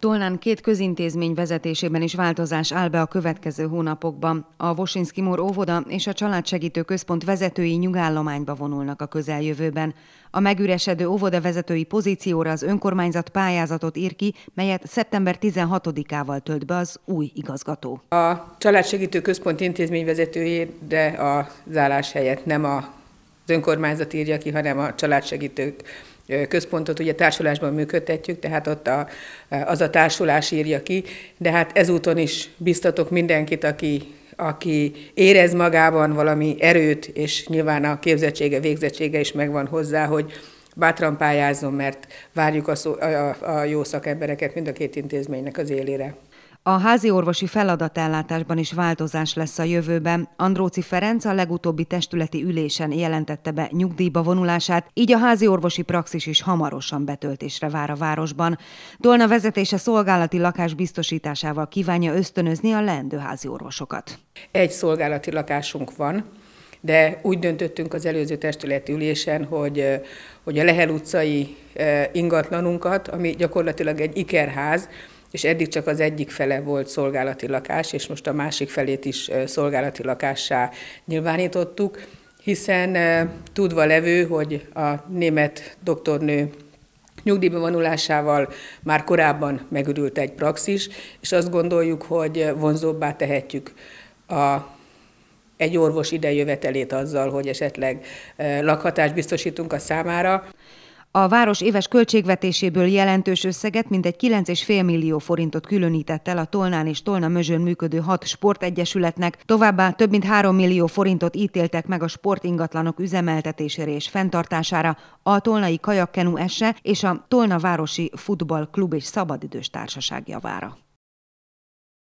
Tolnán két közintézmény vezetésében is változás áll be a következő hónapokban. A Vosinski Mór óvoda és a Családsegítő Központ vezetői nyugállományba vonulnak a közeljövőben. A megüresedő óvoda vezetői pozícióra az önkormányzat pályázatot ír ki, melyet szeptember 16-ával tölt be az új igazgató. A Családsegítő Központ intézményvezetőjét, de a zállás helyett nem a az önkormányzat írja ki, hanem a családsegítők központot ugye társulásban működtetjük, tehát ott a, az a társulás írja ki, de hát ezúton is biztatok mindenkit, aki aki érez magában valami erőt, és nyilván a képzettsége, végzettsége is megvan hozzá, hogy bátran pályázzon, mert várjuk a, szó, a, a jó szakembereket mind a két intézménynek az élére. A házi orvosi feladatellátásban is változás lesz a jövőben. Andróci Ferenc a legutóbbi testületi ülésen jelentette be nyugdíjba vonulását, így a házi orvosi praxis is hamarosan betöltésre vár a városban. Dolna vezetése szolgálati lakás biztosításával kívánja ösztönözni a leendő házi orvosokat. Egy szolgálati lakásunk van, de úgy döntöttünk az előző testületi ülésen, hogy, hogy a Lehel utcai ingatlanunkat, ami gyakorlatilag egy ikerház, és eddig csak az egyik fele volt szolgálati lakás, és most a másik felét is szolgálati lakássá nyilvánítottuk, hiszen tudva levő, hogy a német doktornő nyugdíjba vonulásával már korábban megürült egy praxis, és azt gondoljuk, hogy vonzóbbá tehetjük a egy orvos idejövetelét azzal, hogy esetleg lakhatást biztosítunk a számára. A város éves költségvetéséből jelentős összeget, mintegy 9,5 millió forintot különített el a Tolnán és Tolna Mözsön működő hat sportegyesületnek, továbbá több mint 3 millió forintot ítéltek meg a sportingatlanok üzemeltetésére és fenntartására, a Tolnai Kajakkenu Esse és a Tolna Városi Futballklub és Szabadidős Társaság javára.